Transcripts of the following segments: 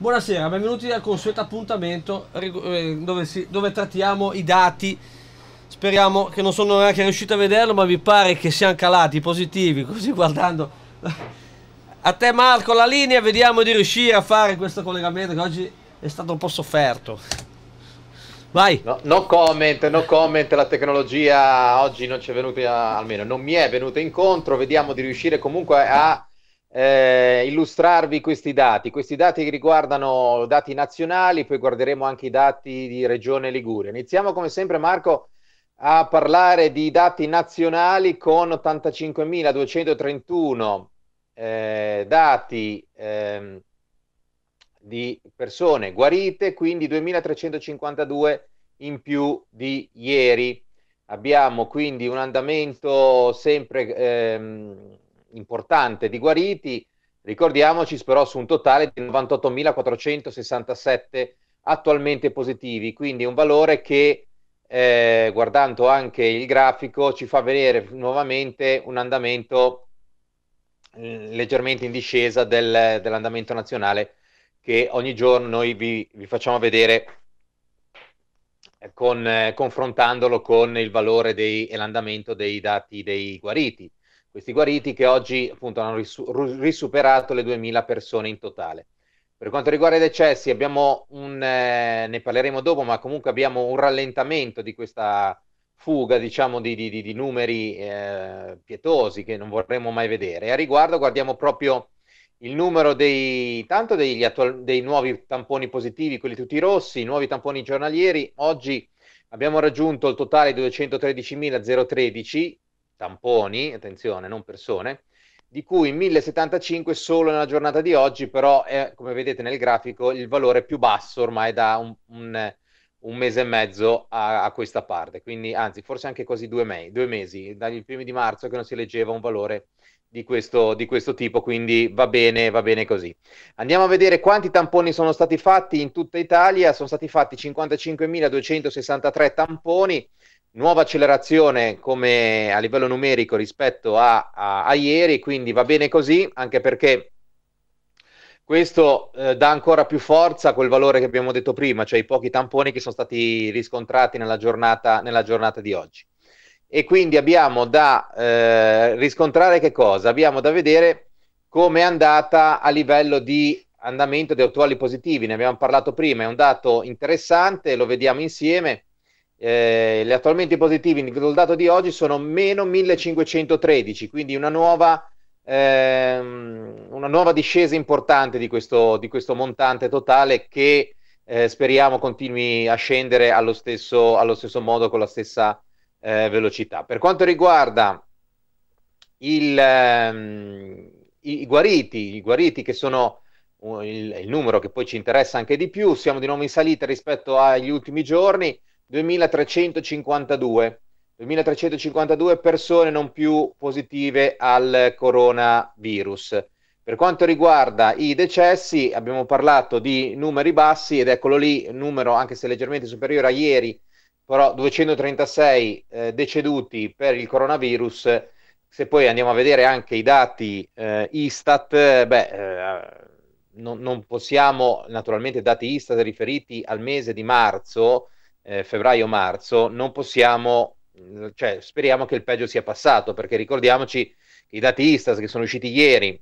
Buonasera, benvenuti al consueto appuntamento eh, dove, si, dove, trattiamo i dati. Speriamo che non sono neanche riuscito a vederlo, ma vi pare che siano calati positivi, così guardando. A te Marco la linea, vediamo di riuscire a fare questo collegamento che oggi è stato un po' sofferto. Vai. No, no comment, no comment, la tecnologia oggi non ci è venuta, almeno non mi è venuta incontro, vediamo di riuscire comunque a eh, illustrarvi questi dati. Questi dati riguardano dati nazionali, poi guarderemo anche i dati di Regione Liguria. Iniziamo come sempre Marco a parlare di dati nazionali con 85.231 eh, dati eh, di persone guarite, quindi 2.352 in più di ieri. Abbiamo quindi un andamento sempre ehm, importante di guariti, ricordiamoci però su un totale di 98.467 attualmente positivi, quindi un valore che eh, guardando anche il grafico ci fa vedere nuovamente un andamento eh, leggermente in discesa del, dell'andamento nazionale che ogni giorno noi vi, vi facciamo vedere eh, con, eh, confrontandolo con il valore e l'andamento dei dati dei guariti questi guariti che oggi appunto hanno risu- risuperato le 2000 persone in totale. Per quanto riguarda i decessi, abbiamo un, eh, ne parleremo dopo, ma comunque abbiamo un rallentamento di questa fuga diciamo, di, di, di numeri eh, pietosi che non vorremmo mai vedere. E a riguardo guardiamo proprio il numero dei, tanto degli attual, dei nuovi tamponi positivi, quelli tutti rossi, i nuovi tamponi giornalieri. Oggi abbiamo raggiunto il totale di 213.013 tamponi, attenzione, non persone, di cui 1075 solo nella giornata di oggi, però è, come vedete nel grafico, il valore più basso ormai da un, un, un mese e mezzo a, a, questa parte, quindi anzi forse anche quasi due, me- due, mesi, dagli primi di marzo che non si leggeva un valore di questo, di questo tipo, quindi va bene, va bene così. Andiamo a vedere quanti tamponi sono stati fatti in tutta Italia, sono stati fatti 55.263 tamponi, nuova accelerazione come a livello numerico rispetto a, a, a ieri, quindi va bene così, anche perché questo eh, dà ancora più forza a quel valore che abbiamo detto prima, cioè i pochi tamponi che sono stati riscontrati nella giornata, nella giornata di oggi. E quindi abbiamo da eh, riscontrare che cosa? Abbiamo da vedere come è andata a livello di andamento di attuali positivi, ne abbiamo parlato prima, è un dato interessante, lo vediamo insieme. Eh, gli attualmente positivi nel dato di oggi sono meno 1513, quindi una nuova, ehm, una nuova discesa importante di questo, di questo, montante totale che eh, speriamo continui a scendere allo stesso, allo stesso modo, con la stessa eh, velocità. Per quanto riguarda il, ehm, i, guariti, i guariti che sono uh, il, il numero che poi ci interessa anche di più, siamo di nuovo in salita rispetto agli ultimi giorni 2352. 2352 persone non più positive al coronavirus. Per quanto riguarda i decessi, abbiamo parlato di numeri bassi ed eccolo lì, numero anche se leggermente superiore a ieri, però 236 eh, deceduti per il coronavirus. Se poi andiamo a vedere anche i dati eh, Istat, beh, eh, non, non possiamo, naturalmente dati Istat riferiti al mese di marzo, eh, febbraio-marzo, non possiamo, mm, cioè speriamo che il peggio sia passato, perché ricordiamoci che i dati Istas che sono usciti ieri,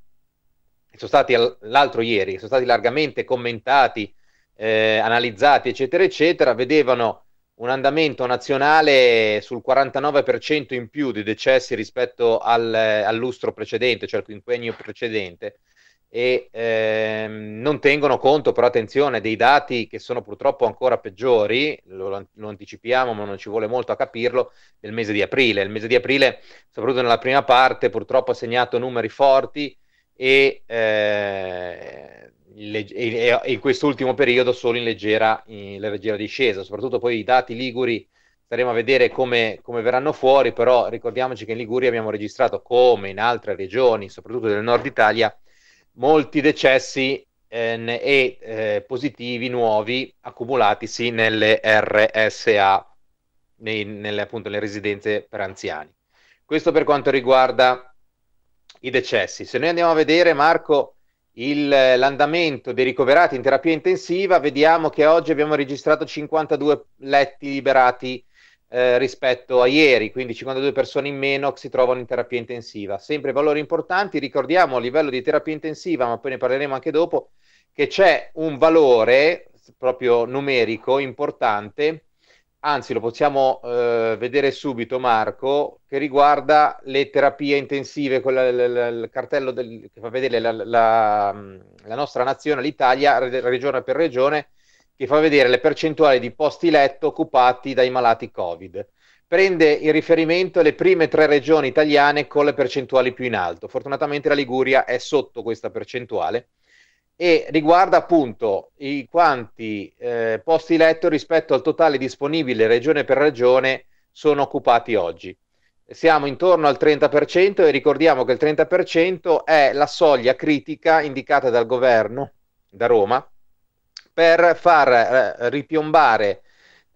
sono stati l'altro ieri, sono stati largamente commentati, eh, analizzati, eccetera, eccetera, vedevano un andamento nazionale sul 49% in più di decessi rispetto al, eh, al lustro precedente, cioè al quinquennio precedente, e eh, non tengono conto, però attenzione, dei dati che sono purtroppo ancora peggiori, lo, lo, anticipiamo ma non ci vuole molto a capirlo, del mese di aprile. Il mese di aprile, soprattutto nella prima parte, purtroppo ha segnato numeri forti e, eh, in quest'ultimo periodo solo in leggera, in leggera, discesa. Soprattutto poi i dati liguri staremo a vedere come, come verranno fuori, però ricordiamoci che in Liguria abbiamo registrato, come in altre regioni, soprattutto del nord Italia, molti decessi Ehm, e eh, positivi nuovi accumulatisi nelle RSA, nei, nelle, appunto le residenze per anziani. Questo per quanto riguarda i decessi. Se noi andiamo a vedere, Marco, il, l'andamento dei ricoverati in terapia intensiva, vediamo che oggi abbiamo registrato 52 letti liberati eh, rispetto a ieri, quindi 52 persone in meno che si trovano in terapia intensiva. Sempre valori importanti, ricordiamo a livello di terapia intensiva, ma poi ne parleremo anche dopo, che c'è un valore proprio numerico importante, anzi lo possiamo eh, vedere subito Marco, che riguarda le terapie intensive, con la, la, la, il cartello del, che fa vedere la, nostra nazione, l'Italia, regione per regione, che fa vedere le percentuali di posti letto occupati dai malati Covid. Prende in riferimento le prime tre regioni italiane con le percentuali più in alto. Fortunatamente la Liguria è sotto questa percentuale e riguarda appunto i quanti eh, posti letto rispetto al totale disponibile regione per regione sono occupati oggi. Siamo intorno al 30% e ricordiamo che il 30% è la soglia critica indicata dal governo da Roma per far eh, ripiombare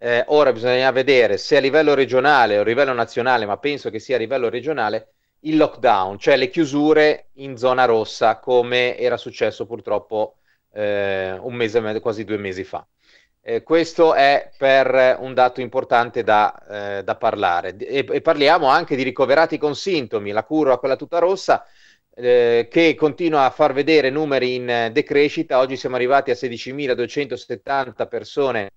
eh, ora bisogna vedere se a livello regionale o a livello nazionale, ma penso che sia a livello regionale, il lockdown, cioè le chiusure in zona rossa, come era successo purtroppo eh, un mese, quasi due mesi fa. Eh, questo è per un dato importante da, eh, da parlare. E, e, parliamo anche di ricoverati con sintomi, la curva, quella tutta rossa, eh, che continua a far vedere numeri in decrescita. Oggi siamo arrivati a 16.270 persone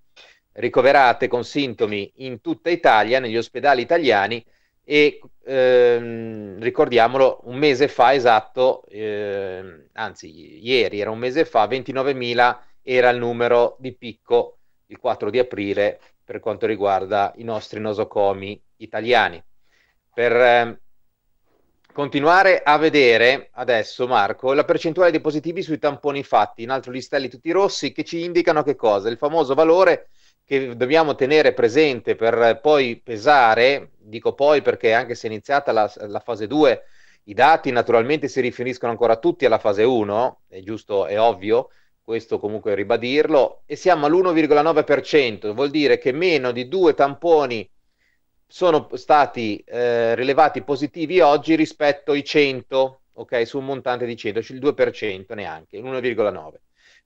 ricoverate con sintomi in tutta Italia, negli ospedali italiani, e ehm, ricordiamolo un mese fa esatto, ehm, anzi ieri era un mese fa, 29.000 era il numero di picco il 4 di aprile per quanto riguarda i nostri nosocomi italiani. Per ehm, continuare a vedere adesso Marco la percentuale dei positivi sui tamponi fatti in altro listelli tutti rossi che ci indicano che cosa? Il famoso valore che dobbiamo tenere presente per poi pesare, dico poi perché anche se è iniziata la, la fase 2, i dati naturalmente si riferiscono ancora tutti alla fase 1, è giusto, è ovvio, questo comunque ribadirlo, e siamo all'1,9%, vuol dire che meno di due tamponi sono stati eh, rilevati positivi oggi rispetto ai 100, ok, su un montante di 100, cioè il 2% neanche, 1,9%.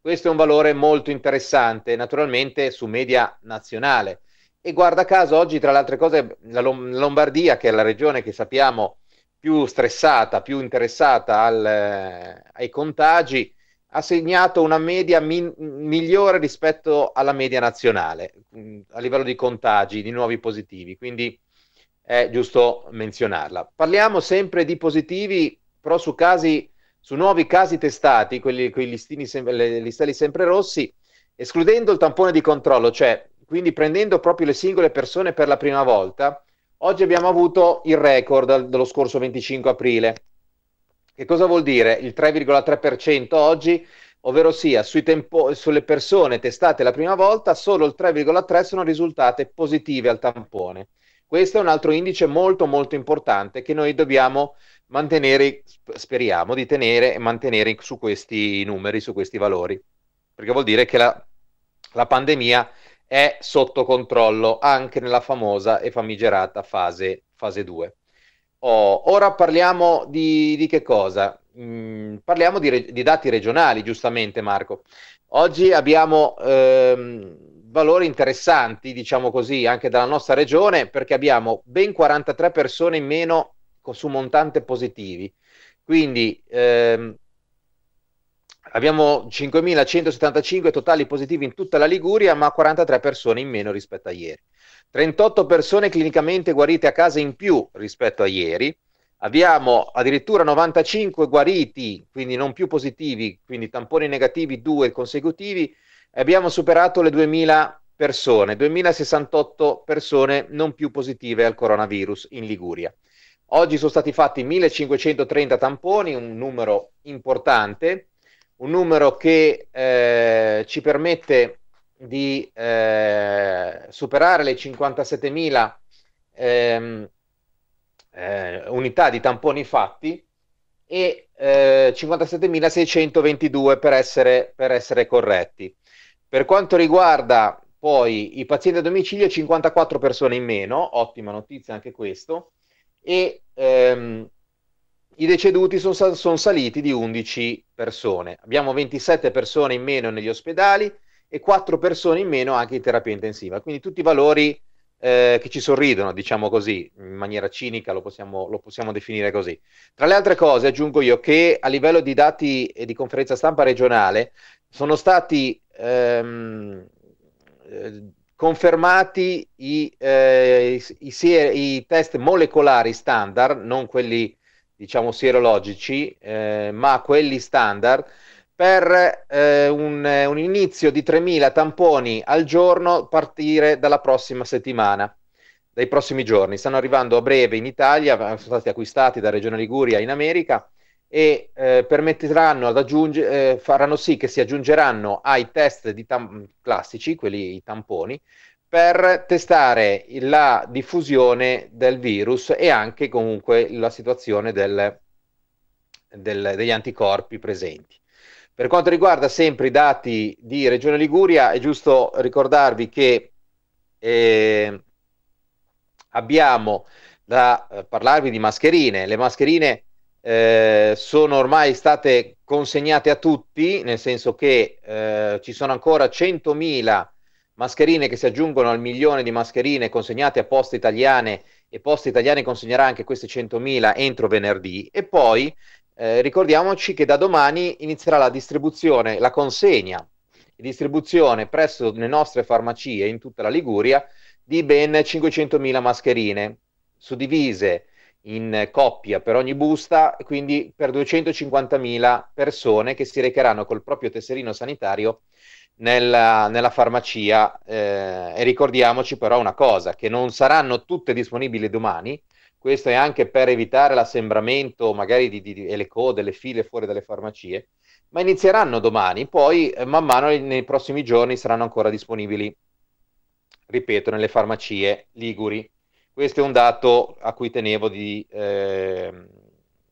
Questo è un valore molto interessante, naturalmente su media nazionale. E guarda caso, oggi tra le altre cose, la Lombardia, che è la regione che sappiamo più stressata, più interessata al, eh, ai contagi, ha segnato una media min- migliore rispetto alla media nazionale mm, a livello di contagi, di nuovi positivi, quindi è giusto menzionarla. Parliamo sempre di positivi, però su casi su nuovi casi testati, quelli con i listini le, listelli sempre rossi, escludendo il tampone di controllo, cioè quindi prendendo proprio le singole persone per la prima volta, oggi abbiamo avuto il record dello scorso 25 aprile. Che cosa vuol dire? Il 3,3% oggi, ovvero sia, tempo, sulle persone testate la prima volta, solo il 3,3% sono risultate positive al tampone. Questo è un altro indice molto molto importante che noi dobbiamo mantenere, speriamo di tenere e mantenere su questi numeri, su questi valori, perché vuol dire che la, la pandemia è sotto controllo anche nella famosa e famigerata fase, fase 2. Oh, ora parliamo di, di che cosa? Mm, parliamo di, di, dati regionali, giustamente Marco. Oggi abbiamo ehm, valori interessanti, diciamo così, anche dalla nostra regione, perché abbiamo ben 43 persone in meno Ecco, su montante positivi. Quindi ehm, abbiamo 5.175 totali positivi in tutta la Liguria, ma 43 persone in meno rispetto a ieri. 38 persone clinicamente guarite a casa in più rispetto a ieri. Abbiamo addirittura 95 guariti, quindi non più positivi, quindi tamponi negativi due consecutivi. E Abbiamo superato le 2000 persone, 2068 persone non più positive al coronavirus in Liguria. Oggi sono stati fatti 1530 tamponi, un numero importante, un numero che eh, ci permette di eh, superare le 57.000 ehm, eh, unità di tamponi fatti e 57.622 eh, per essere, per essere corretti. Per quanto riguarda poi i pazienti a domicilio, 54 persone in meno, ottima notizia anche questo e ehm, i deceduti sono son saliti di 11 persone. Abbiamo 27 persone in meno negli ospedali e 4 persone in meno anche in terapia intensiva. Quindi tutti i valori eh, che ci sorridono, diciamo così, in maniera cinica lo possiamo, lo possiamo, definire così. Tra le altre cose aggiungo io che a livello di dati e di conferenza stampa regionale sono stati... Ehm, eh, confermati i, eh, i, i, i, test molecolari standard, non quelli diciamo sierologici, eh, ma quelli standard, per eh, un, un, inizio di 3.000 tamponi al giorno a partire dalla prossima settimana, dai prossimi giorni. Stanno arrivando a breve in Italia, sono stati acquistati da Regione Liguria in America e eh, permetteranno ad aggiungere, eh, faranno sì che si aggiungeranno ai test tam- classici, quelli i tamponi, per testare la diffusione del virus e anche comunque la situazione del, del, degli anticorpi presenti. Per quanto riguarda sempre i dati di Regione Liguria, è giusto ricordarvi che eh, abbiamo da eh, parlarvi di mascherine. Le mascherine eh, sono ormai state consegnate a tutti, nel senso che eh, ci sono ancora 100.000 mascherine che si aggiungono al milione di mascherine consegnate a Poste Italiane e Poste Italiane consegnerà anche queste 100.000 entro venerdì e poi eh, ricordiamoci che da domani inizierà la distribuzione, la consegna e distribuzione presso le nostre farmacie in tutta la Liguria di ben 500.000 mascherine suddivise in coppia per ogni busta, quindi per 250.000 persone che si recheranno col proprio tesserino sanitario nella, nella farmacia. Eh, e ricordiamoci però una cosa, che non saranno tutte disponibili domani, questo è anche per evitare l'assembramento magari di, di, di, e le code, le file fuori dalle farmacie, ma inizieranno domani, poi eh, man mano nei prossimi giorni saranno ancora disponibili, ripeto, nelle farmacie liguri. Questo è un dato a cui tenevo di, eh,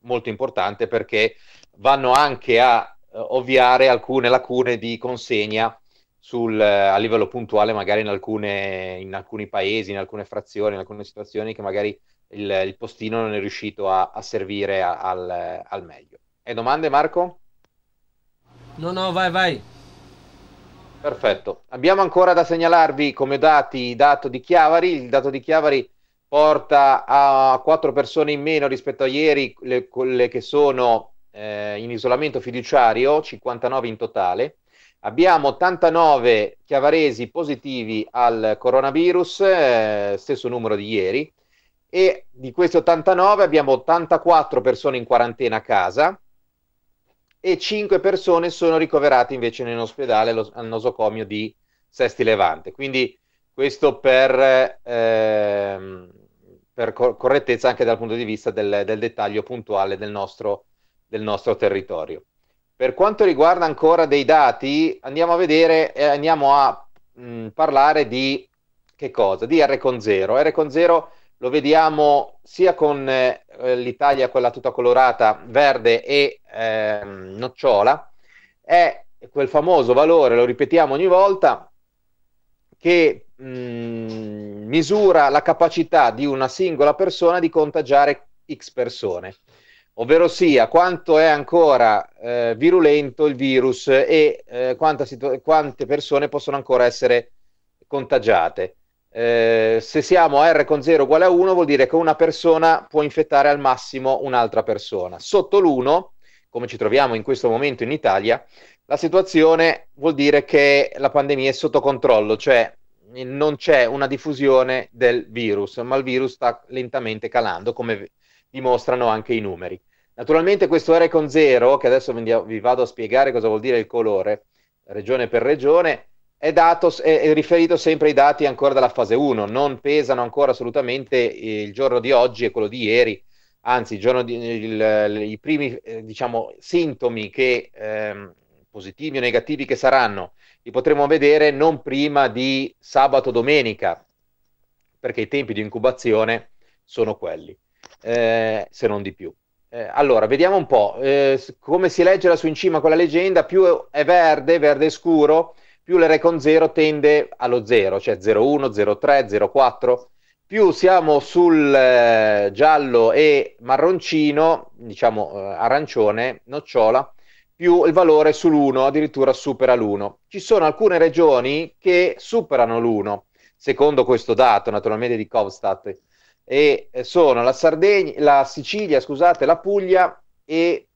molto importante perché vanno anche a eh, ovviare alcune lacune di consegna sul, eh, a livello puntuale, magari in, alcune, in, alcuni paesi, in alcune frazioni, in alcune situazioni che magari il, il postino non è riuscito a, a servire a, al, al, meglio. E domande Marco? No, no, vai, vai. Perfetto. Abbiamo ancora da segnalarvi come dati il dato di Chiavari. Il dato di Chiavari porta a quattro persone in meno rispetto a ieri, le, quelle che sono eh, in isolamento fiduciario, 59 in totale. Abbiamo 89 chiavaresi positivi al coronavirus, eh, stesso numero di ieri, e di questi 89 abbiamo 84 persone in quarantena a casa e 5 persone sono ricoverate invece in ospedale lo, al nosocomio di Sesti Levante. Quindi questo per ehm, per cor- correttezza anche dal punto di vista del, del dettaglio puntuale del nostro, del nostro, territorio. Per quanto riguarda ancora dei dati, andiamo a vedere, eh, andiamo a mh, mm, parlare di che cosa? Di R con 0. R con 0 lo vediamo sia con eh, l'Italia, quella tutta colorata, verde e eh, nocciola, è quel famoso valore, lo ripetiamo ogni volta, che mh, mm, misura la capacità di una singola persona di contagiare X persone, ovvero sia quanto è ancora eh, virulento il virus e eh, situ- quante persone possono ancora essere contagiate. Eh, se siamo a R con 0 uguale a 1 vuol dire che una persona può infettare al massimo un'altra persona. Sotto l'1, come ci troviamo in questo momento in Italia, la situazione vuol dire che la pandemia è sotto controllo, cioè non c'è una diffusione del virus, ma il virus sta lentamente calando, come dimostrano anche i numeri. Naturalmente questo R con zero, che adesso vi vado a spiegare cosa vuol dire il colore, regione per regione, è, dato, è, è riferito sempre ai dati ancora della fase 1, non pesano ancora assolutamente eh, il giorno di oggi e quello di ieri, anzi di, il, il, i primi eh, diciamo, sintomi che... Ehm, positivi o negativi che saranno, li potremo vedere non prima di sabato domenica, perché i tempi di incubazione sono quelli, eh, se non di più. Eh, allora, vediamo un po' eh, come si legge là su in cima con la leggenda, più è verde, verde scuro, più l'Recon 0 tende allo 0, cioè 01, 03, 04, più siamo sul eh, giallo e marroncino, diciamo eh, arancione, nocciola, più il valore sull'1 addirittura supera l'1. Ci sono alcune regioni che superano l'1, secondo questo dato naturalmente di Covstat, e eh, sono la, Sardegna, la Sicilia, scusate, la Puglia e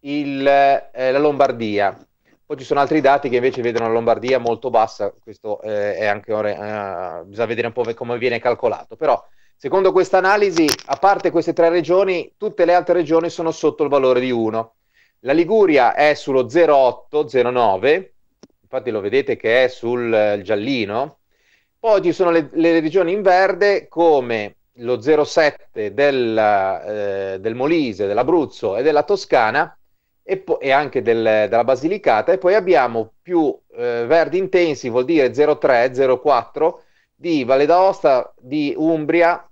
il, eh, la Lombardia. Poi ci sono altri dati che invece vedono la Lombardia molto bassa, questo eh, è anche ora, eh, bisogna vedere un po' come viene calcolato, però secondo questa analisi, a parte queste tre regioni, tutte le altre regioni sono sotto il valore di 1 la Liguria è sullo 0,8-0,9, infatti lo vedete che è sul eh, giallino. Poi ci sono le, le regioni in verde come lo 0,7 del, eh, del Molise, dell'Abruzzo e della Toscana e, po- e anche del, della Basilicata e poi abbiamo più eh, verdi intensi, vuol dire 0,3, 0,4 di Valle d'Aosta, di Umbria,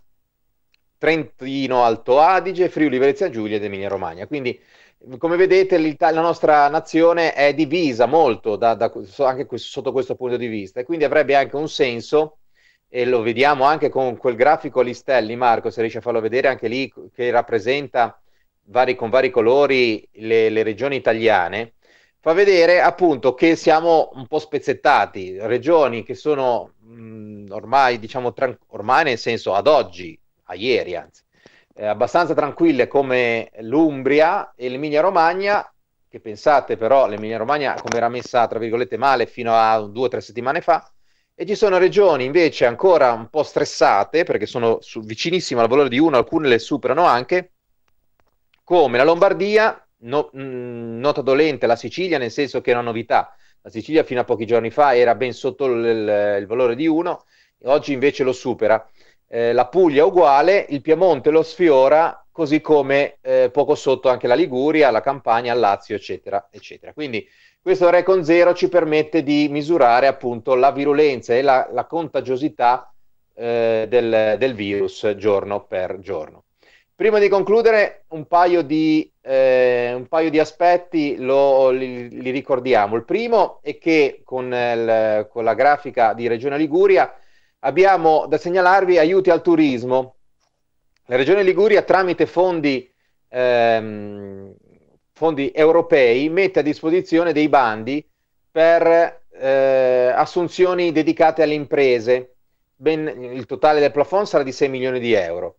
Trentino Alto Adige, Friuli Venezia Giulia ed Emilia Romagna. Quindi come vedete la nostra nazione è divisa molto da, da, anche questo, sotto questo punto di vista e quindi avrebbe anche un senso e lo vediamo anche con quel grafico lì stelli Marco se riesci a farlo vedere anche lì che rappresenta vari, con vari colori le, le, regioni italiane fa vedere appunto che siamo un po' spezzettati regioni che sono mh, mm, ormai diciamo ormai nel senso ad oggi a ieri anzi eh, abbastanza tranquille come l'Umbria e l'Emilia Romagna, che pensate però l'Emilia Romagna come era messa tra virgolette male fino a due o tre settimane fa, e ci sono regioni invece ancora un po' stressate perché sono su, vicinissime al valore di 1, alcune le superano anche, come la Lombardia, no, mh, mm, nota dolente la Sicilia, nel senso che è una novità. La Sicilia fino a pochi giorni fa era ben sotto il, il valore di 1, oggi invece lo supera eh, la Puglia uguale, il Piemonte lo sfiora, così come eh, poco sotto anche la Liguria, la Campania, il Lazio, eccetera, eccetera. Quindi questo Recon Zero ci permette di misurare appunto la virulenza e la, la contagiosità eh, del, del, virus giorno per giorno. Prima di concludere, un paio di, eh, un paio di aspetti lo, li, li, ricordiamo. Il primo è che con, il, con la grafica di Regione Liguria abbiamo da segnalarvi aiuti al turismo. La Regione Liguria tramite fondi, ehm, fondi europei mette a disposizione dei bandi per eh, assunzioni dedicate alle imprese. Ben, il totale del plafond sarà di 6 milioni di euro.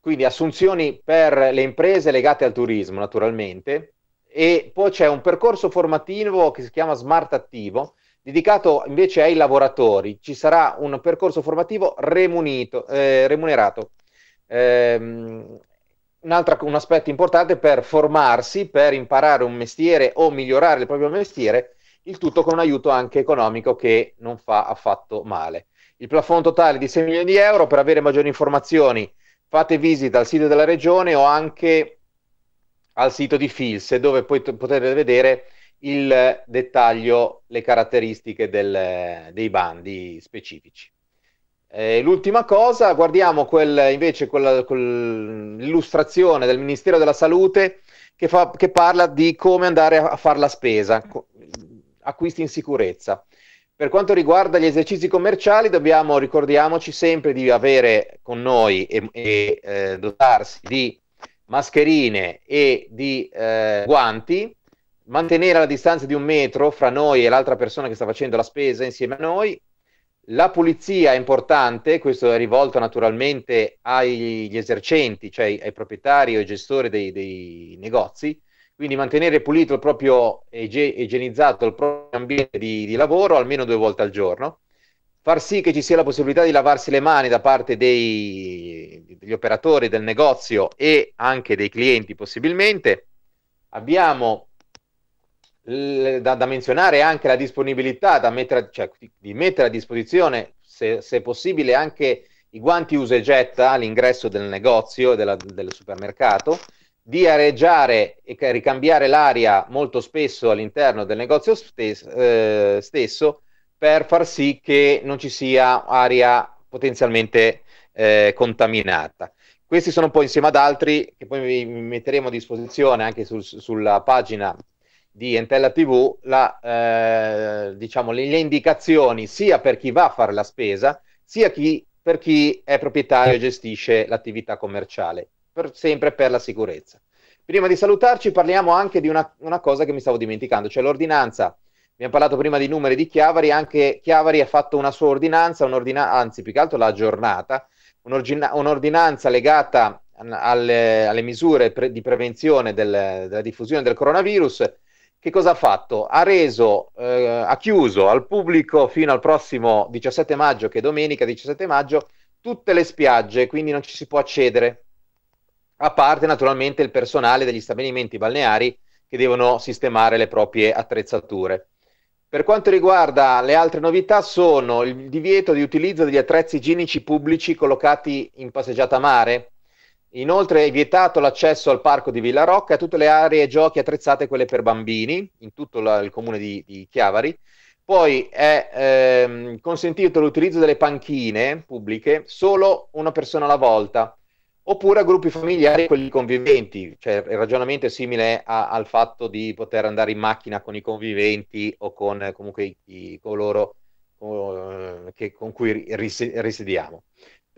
Quindi assunzioni per le imprese legate al turismo, naturalmente. E poi c'è un percorso formativo che si chiama Smart Attivo, dedicato invece ai lavoratori. Ci sarà un percorso formativo remunito, eh, remunerato. Ehm, un, altro, un aspetto importante per formarsi, per imparare un mestiere o migliorare il proprio mestiere, il tutto con un aiuto anche economico che non fa affatto male. Il plafond totale è di 6 milioni di euro, per avere maggiori informazioni fate visita al sito della regione o anche al sito di Filse dove poi potete vedere il dettaglio, le caratteristiche del, dei bandi specifici. Eh, l'ultima cosa, guardiamo quel, invece quella, quell'illustrazione del Ministero della Salute che, fa, che parla di come andare a, a fare la spesa, acquisti in sicurezza. Per quanto riguarda gli esercizi commerciali, dobbiamo ricordiamoci sempre di avere con noi e, e eh, dotarsi di mascherine e di eh, guanti mantenere la distanza di un metro fra noi e l'altra persona che sta facendo la spesa insieme a noi. La pulizia è importante, questo è rivolto naturalmente agli esercenti, cioè ai proprietari o ai gestori dei, dei negozi, quindi mantenere pulito il proprio ege- igienizzato il proprio ambiente di, di, lavoro almeno due volte al giorno, far sì che ci sia la possibilità di lavarsi le mani da parte dei, degli operatori del negozio e anche dei clienti possibilmente. Abbiamo da, da, menzionare anche la disponibilità da mettere, cioè, di mettere a disposizione, se, se, possibile, anche i guanti usa e getta all'ingresso del negozio, della, del supermercato, di areggiare e ricambiare l'aria molto spesso all'interno del negozio stesso, eh, stesso per far sì che non ci sia aria potenzialmente eh, contaminata. Questi sono poi insieme ad altri che poi vi metteremo a disposizione anche sul, sulla pagina di Entella TV la, eh, diciamo, le, le indicazioni sia per chi va a fare la spesa, sia chi, per chi è proprietario e gestisce l'attività commerciale, per, sempre per la sicurezza. Prima di salutarci parliamo anche di una, una cosa che mi stavo dimenticando, cioè l'ordinanza. Abbiamo parlato prima di numeri di Chiavari, anche Chiavari ha fatto una sua ordinanza, un'ordina- anzi più che altro l'ha aggiornata, un'ordina- un'ordinanza legata alle, alle misure pre- di prevenzione del, della diffusione del coronavirus che cosa ha fatto? Ha, reso, eh, ha chiuso al pubblico fino al prossimo 17 maggio, che è domenica 17 maggio, tutte le spiagge, quindi non ci si può accedere, a parte naturalmente il personale degli stabilimenti balneari che devono sistemare le proprie attrezzature. Per quanto riguarda le altre novità sono il divieto di utilizzo degli attrezzi igienici pubblici collocati in passeggiata mare, Inoltre è vietato l'accesso al parco di Villa Rocca e a tutte le aree giochi attrezzate quelle per bambini in tutto la, il comune di, di Chiavari. Poi è ehm, consentito l'utilizzo delle panchine pubbliche solo una persona alla volta, oppure a gruppi familiari quelli conviventi, cioè il ragionamento è simile a, al fatto di poter andare in macchina con i conviventi o con comunque i, i, coloro o, eh, che, con cui ris- risediamo.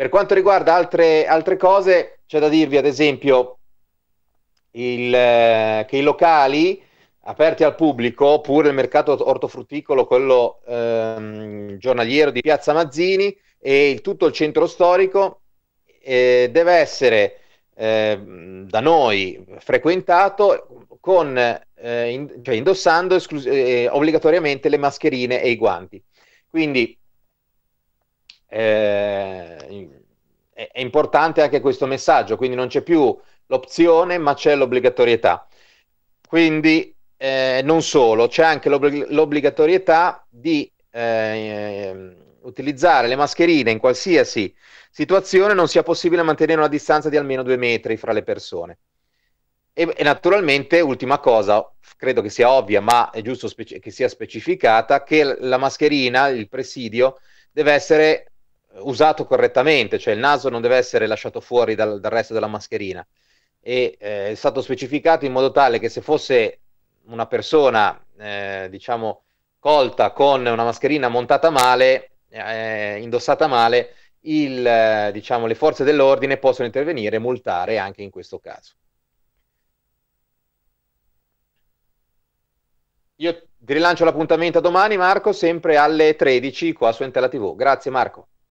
Per quanto riguarda altre, altre cose, c'è da dirvi ad esempio il, eh, che i locali aperti al pubblico, oppure il mercato ortofrutticolo, quello ehm, giornaliero di Piazza Mazzini e il, tutto il centro storico eh, deve essere eh, da noi frequentato con, eh, in, cioè indossando esclus- eh, obbligatoriamente le mascherine e i guanti. Quindi eh, è, è importante anche questo messaggio, quindi non c'è più l'opzione ma c'è l'obbligatorietà. Quindi eh, non solo, c'è anche l'obblig- l'obbligatorietà di eh, utilizzare le mascherine in qualsiasi situazione non sia possibile mantenere una distanza di almeno due metri fra le persone. E, e naturalmente, ultima cosa, credo che sia ovvia, ma è giusto speci- che sia specificata, che la mascherina, il presidio, deve essere usato correttamente, cioè il naso non deve essere lasciato fuori dal, dal resto della mascherina. E eh, è stato specificato in modo tale che se fosse una persona, eh, diciamo, colta con una mascherina montata male, eh, indossata male, il, eh, diciamo, le forze dell'ordine possono intervenire e multare anche in questo caso. Io ti rilancio l'appuntamento a domani, Marco, sempre alle 13 qua su Entella TV. Grazie, Marco.